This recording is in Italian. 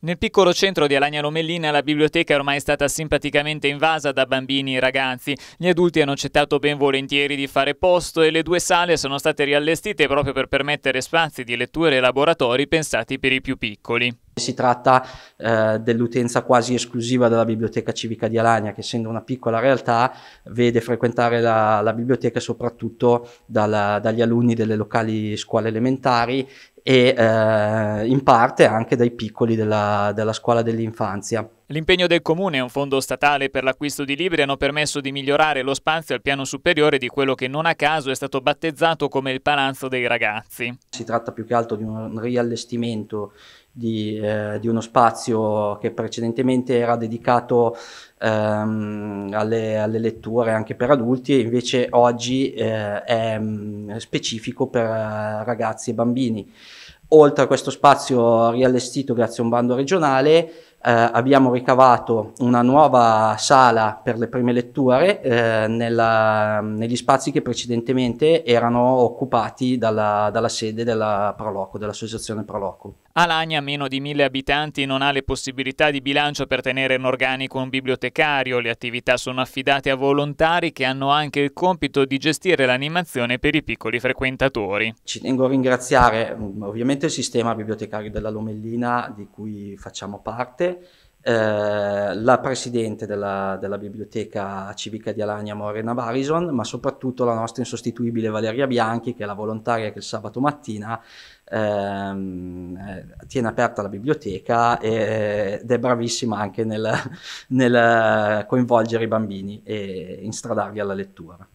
Nel piccolo centro di Alagna Lomellina la biblioteca è ormai stata simpaticamente invasa da bambini e ragazzi. Gli adulti hanno accettato ben volentieri di fare posto e le due sale sono state riallestite proprio per permettere spazi di letture e laboratori pensati per i più piccoli. Si tratta eh, dell'utenza quasi esclusiva della Biblioteca Civica di Alania, che essendo una piccola realtà vede frequentare la, la biblioteca soprattutto dalla, dagli alunni delle locali scuole elementari e eh, in parte anche dai piccoli della, della scuola dell'infanzia. L'impegno del Comune e un fondo statale per l'acquisto di libri hanno permesso di migliorare lo spazio al piano superiore di quello che non a caso è stato battezzato come il Palazzo dei Ragazzi. Si tratta più che altro di un riallestimento di, eh, di uno spazio che precedentemente era dedicato ehm, alle, alle, letture anche per adulti e invece oggi eh, è mm, specifico per eh, ragazzi e bambini. Oltre a questo spazio riallestito grazie a un bando regionale, eh, abbiamo ricavato una nuova sala per le prime letture eh, nella, negli spazi che precedentemente erano occupati dalla, dalla sede della Proloco, dell'associazione Proloco. Alagna, meno di mille abitanti, non ha le possibilità di bilancio per tenere in organico un bibliotecario. Le attività sono affidate a volontari che hanno anche il compito di gestire l'animazione per i piccoli frequentatori. Ci tengo a ringraziare ovviamente il sistema bibliotecario della Lomellina di cui facciamo parte, eh, la presidente della, della, biblioteca civica di Alagna, Morena Barison, ma soprattutto la nostra insostituibile Valeria Bianchi, che è la volontaria che il sabato mattina ehm, eh, tiene aperta la biblioteca e, ed è bravissima anche nel, nel coinvolgere i bambini e instradarli alla lettura.